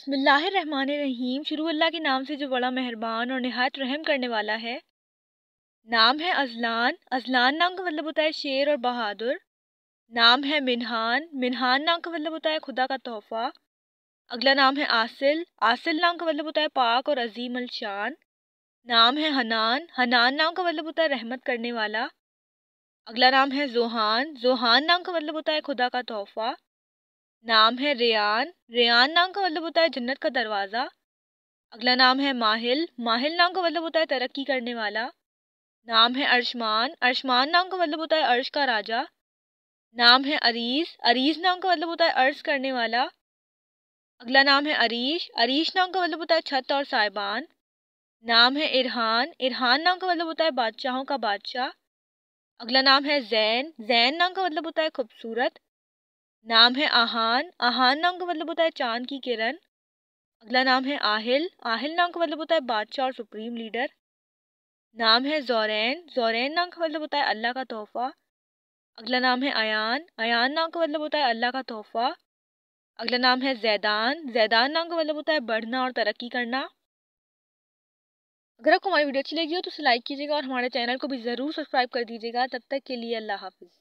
बसमीम शुरू अल्लाह के नाम से जो बड़ा मेहरबान और नहायत रहम करने वाला है नाम है अजलान अजलान नाम का मतलब होता है शेर और बहादुर नाम है मिनहान मिनहान नाम का मतलब होता है खुदा का तोहफ़ा अगला नाम है आसिल आसिल नाम का मतलब होता है पाक और अजीम अलशान नाम है हनान हनान नाम का मतलब होता है रहमत करने वाला अगला नाम है जोहान जोहान नाम का मतलब होता है खुदा का तोहफ़ा नाम है रेयान रेयान नाम का मतलब होता है जन्नत का दरवाज़ा अगला नाम है माहिल माहिल नाम का मतलब होता है तरक्की करने वाला नाम है अरशमान अरशमान नाम का मतलब होता है अर्श का राजा नाम है अरीस अरीस नाम का मतलब होता है अर्ज करने वाला अगला नाम है अरीश अरीश नाम का मतलब होता है छत और साहिबान नाम है इरहान इरहान नाम का मतलब होता है बादशाहों का बादशाह अगला नाम है जैन जैन नाम का मतलब होता है खूबसूरत नाम है आहान आहान नाम का मतलब होता है चांद की किरण अगला नाम है आहिल आहिल नाम का मतलब होता है बादशाह और सुप्रीम लीडर नाम है जोरैन जोरैन नाम का मतलब होता है अल्लाह का तोहफ़ा अगला नाम है अयान अयान नाम का मतलब होता है अल्लाह का तोहफ़ा अगला नाम है जैदान जैदान नाम का मतलब होता है बढ़ना और तरक्की करना अगर आपको हमारी वीडियो अच्छी लगी हो तो उसे लाइक कीजिएगा और हमारे चैनल को भी ज़रूर सब्सक्राइब कर दीजिएगा तब तक के लिए अल्लाह हाफिज़